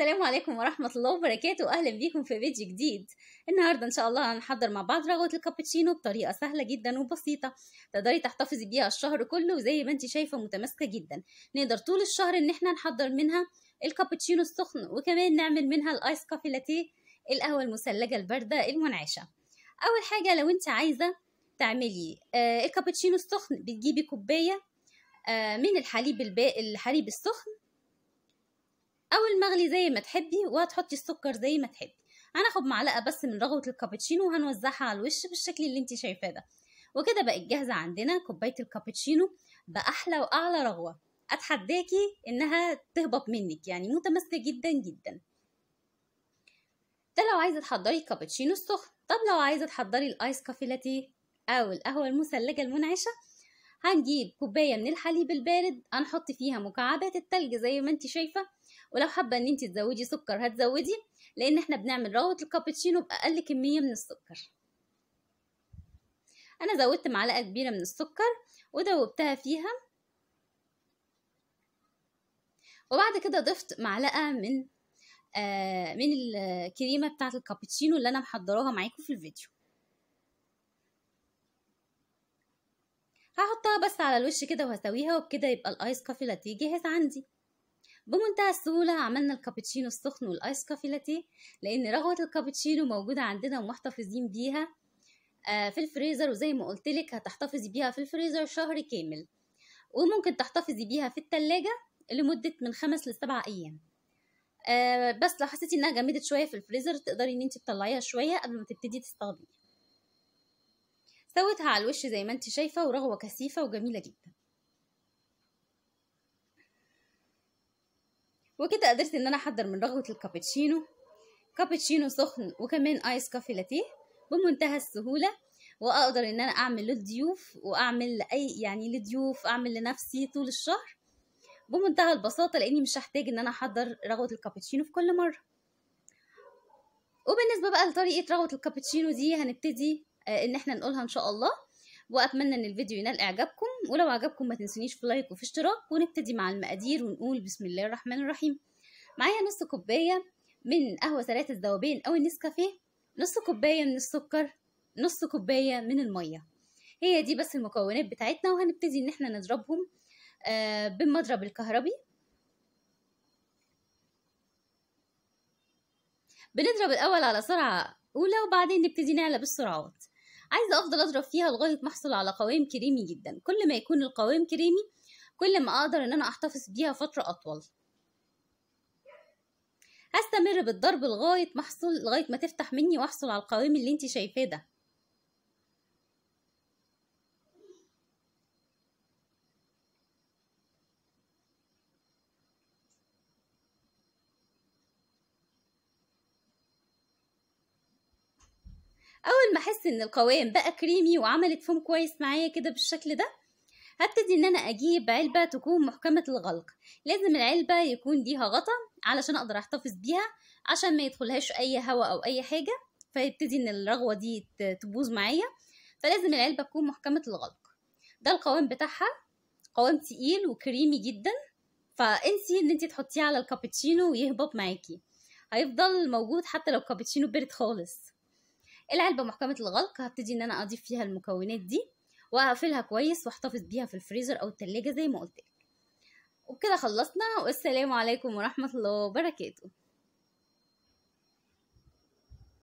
السلام عليكم ورحمة الله وبركاته أهلا بيكم في فيديو جديد النهاردة إن شاء الله هنحضر مع بعض رغوة الكابتشينو بطريقة سهلة جدا وبسيطة تقدري تحتفظي بيها الشهر كله وزي ما انت شايفة متماسكة جدا نقدر طول الشهر إن احنا نحضر منها الكابتشينو السخن وكمان نعمل منها الآيس كافي لاتيه القهوة المثلجة الباردة المنعشة أول حاجة لو انت عايزة تعملي آه، الكابتشينو السخن بتجيبي كوباية آه، من الحليب الحليب السخن او المغلي زي ما تحبي وهتحطي السكر زي ما تحبي هناخد معلقه بس من رغوه الكابتشينو وهنوزعها على الوش بالشكل اللي انت شايفاه ده وكده بقت جاهزه عندنا كوبايه الكابتشينو باحلى واعلى رغوه اتحداكي انها تهبط منك يعني متماسكه جدا جدا ده لو عايزه تحضري الكابتشينو السخن طب لو عايزه تحضري الايس كافي او القهوه المثلجه المنعشه هنجيب كوبايه من الحليب البارد هنحط فيها مكعبات التلج زي ما انت شايفه ولو حابه ان انت تزودي سكر هتزودي لان احنا بنعمل روت الكابتشينو باقل كميه من السكر انا زودت معلقه كبيره من السكر ودوبتها فيها وبعد كده ضفت معلقه من آه من الكريمه بتاعه الكابتشينو اللي انا محضراها معاكم في الفيديو هحطها بس على الوش كده وهسويها وبكده يبقى الايس كافي لاتيه جاهز عندي بمنتهى السهولة عملنا الكابتشينو السخن والايس كافي لاتيه لان رغوة الكابتشينو موجودة عندنا ومحتفظين بيها آه، في الفريزر وزي ما قلتلك هتحتفظي بيها في الفريزر شهر كامل وممكن تحتفظي بيها في التلاجة لمدة من خمس لسبعة أيام آه، بس لو حسيتي انها جمدت شوية في الفريزر تقدري ان انت تطلعيها شوية قبل ما تبتدي تستخدميها سويتها على الوش زي ما انت شايفة ورغوة كثيفة وجميلة جدا وكده قدرت ان انا احضر من رغوه الكابتشينو كابتشينو سخن وكمان ايس كافي لاتيه بمنتهى السهوله واقدر ان انا اعمل للضيوف واعمل لاي يعني لضيوف اعمل لنفسي طول الشهر بمنتهى البساطه لاني مش هحتاج ان انا احضر رغوه الكابتشينو في كل مره وبالنسبه بقى لطريقه رغوه الكابتشينو دي هنبتدي آه، ان احنا نقولها ان شاء الله وأتمنى أن الفيديو ينال إعجابكم ولو عجبكم ما تنسونيش في لايك وفي اشتراك ونبتدي مع المقادير ونقول بسم الله الرحمن الرحيم معايا نص كوباية من قهوة ثلاثة الذوبان أو النسكافيه نص كوباية من السكر نص كوباية من المية هي دي بس المكونات بتاعتنا وهنبتدي ان احنا نضربهم آه، بالمضرب الكهربي بنضرب الاول على سرعة اولى وبعدين نبتدي نعلى بالسرعات عايزه افضل اضرب فيها لغايه ما احصل على قوام كريمي جدا كل ما يكون القوام كريمي كل ما اقدر ان انا احتفظ بيها فتره اطول هستمر بالضرب لغايه ما احصل لغايه ما تفتح مني واحصل على القوام اللي انت شايفاه ده اول ما احس ان القوام بقى كريمي وعملت فوم كويس معايا كده بالشكل ده هبتدي ان انا اجيب علبه تكون محكمه الغلق لازم العلبه يكون ليها غطا علشان اقدر احتفظ بيها عشان ما يدخلهاش اي هواء او اي حاجه فيبتدي ان الرغوه دي تبوظ معايا فلازم العلبه تكون محكمه الغلق ده القوام بتاعها قوام تقيل وكريمي جدا فانسي ان انت تحطيه على الكابتشينو ويهبط معاكي هيفضل موجود حتى لو كابتشينو برد خالص العلبه محكمه الغلق هبتدي ان انا اضيف فيها المكونات دي واقفلها كويس واحتفظ بيها في الفريزر او التلاجة زي ما قلت لك وبكده خلصنا والسلام عليكم ورحمه الله وبركاته